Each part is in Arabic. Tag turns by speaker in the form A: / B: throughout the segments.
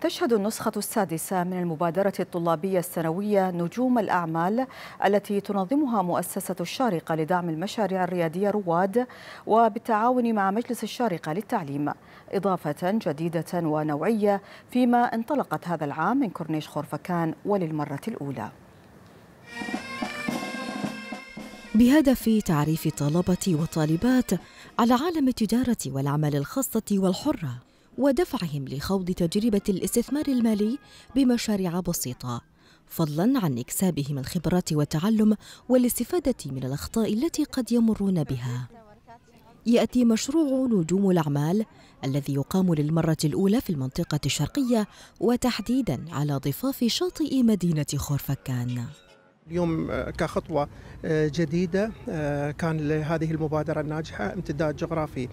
A: تشهد النسخة السادسة من المبادرة الطلابية السنوية نجوم الأعمال التي تنظمها مؤسسة الشارقة لدعم المشاريع الريادية رواد وبالتعاون مع مجلس الشارقة للتعليم إضافة جديدة ونوعية فيما انطلقت هذا العام من كورنيش خرفكان وللمرة الأولى بهدف تعريف الطلبة والطالبات على عالم التجارة والأعمال الخاصة والحرة ودفعهم لخوض تجربة الاستثمار المالي بمشاريع بسيطة فضلا عن اكسابهم الخبرات والتعلم والاستفاده من الاخطاء التي قد يمرون بها ياتي مشروع نجوم الاعمال الذي يقام للمره الاولى في المنطقه الشرقيه وتحديدا على ضفاف شاطئ مدينه خورفكان
B: اليوم آه، كخطوة آه، جديدة آه، كان لهذه المبادرة الناجحة امتداد جغرافي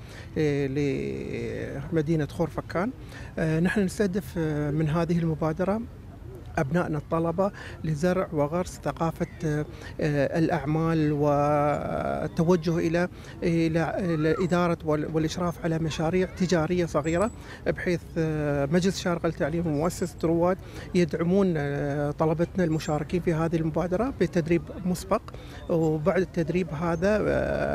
B: لمدينة خورفكان نحن نستهدف من هذه المبادرة أبنائنا الطلبة لزرع وغرس ثقافة آه، الأعمال والتوجه إلى إلى إدارة والإشراف على مشاريع تجارية صغيرة بحيث آه، مجلس شارقة للتعليم ومؤسسة رواد يدعمون آه، طلبتنا المشاركين في هذه المبادرة بتدريب مسبق وبعد التدريب هذا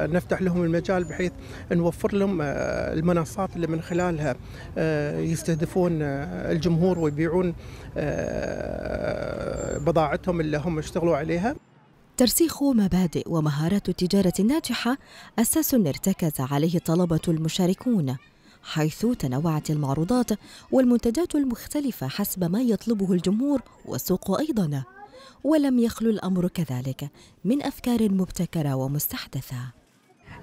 B: نفتح لهم المجال بحيث نوفر لهم المنصات اللي من خلالها يستهدفون الجمهور ويبيعون آه، بضاعتهم اللي هم اشتغلوا عليها ترسيخ مبادئ ومهارات التجارة الناجحة أساس ارتكز
A: عليه طلبة المشاركون حيث تنوعت المعروضات والمنتجات المختلفة حسب ما يطلبه الجمهور والسوق أيضاً ولم يخلو الأمر كذلك من أفكار مبتكرة ومستحدثة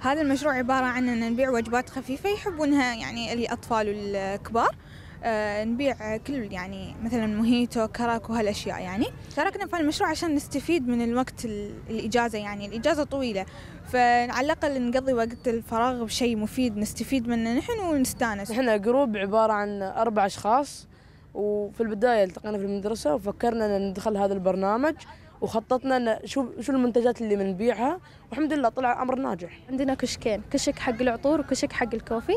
A: هذا المشروع عبارة عن أن نبيع وجبات خفيفة يحبونها يعني الأطفال والكبار آه، نبيع كل يعني مثلا مهيتو كراك وهالاشياء يعني شاركنا في المشروع عشان نستفيد من الوقت الاجازه يعني الاجازه طويله فعلى الاقل نقضي وقت الفراغ بشيء مفيد نستفيد منه نحن ونستانس احنا جروب عباره عن اربع اشخاص وفي البدايه التقينا في المدرسه وفكرنا أن ندخل هذا البرنامج وخططنا شو شو المنتجات اللي بنبيعها والحمد لله طلع امر ناجح عندنا كشكين كشك حق العطور وكشك حق الكوفي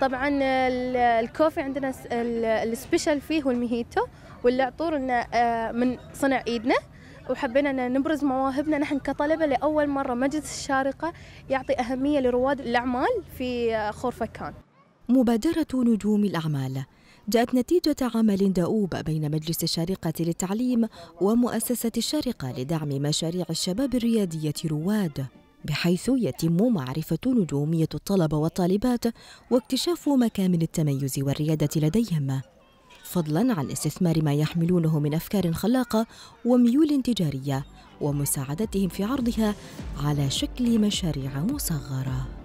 A: طبعا الكوفي عندنا السبيشال فيه هو المهيتو والعطور آه، من صنع ايدنا وحبينا ان نبرز مواهبنا نحن كطلبه لاول مره مجلس الشارقه يعطي اهميه لرواد الاعمال في آه، فكان مبادره نجوم الاعمال جاءت نتيجة عمل دؤوب بين مجلس الشارقة للتعليم ومؤسسة الشارقة لدعم مشاريع الشباب الريادية رواد بحيث يتم معرفة نجومية الطلبة والطالبات واكتشاف مكامن التميز والريادة لديهم فضلا عن استثمار ما يحملونه من أفكار خلاقة وميول تجارية ومساعدتهم في عرضها على شكل مشاريع مصغره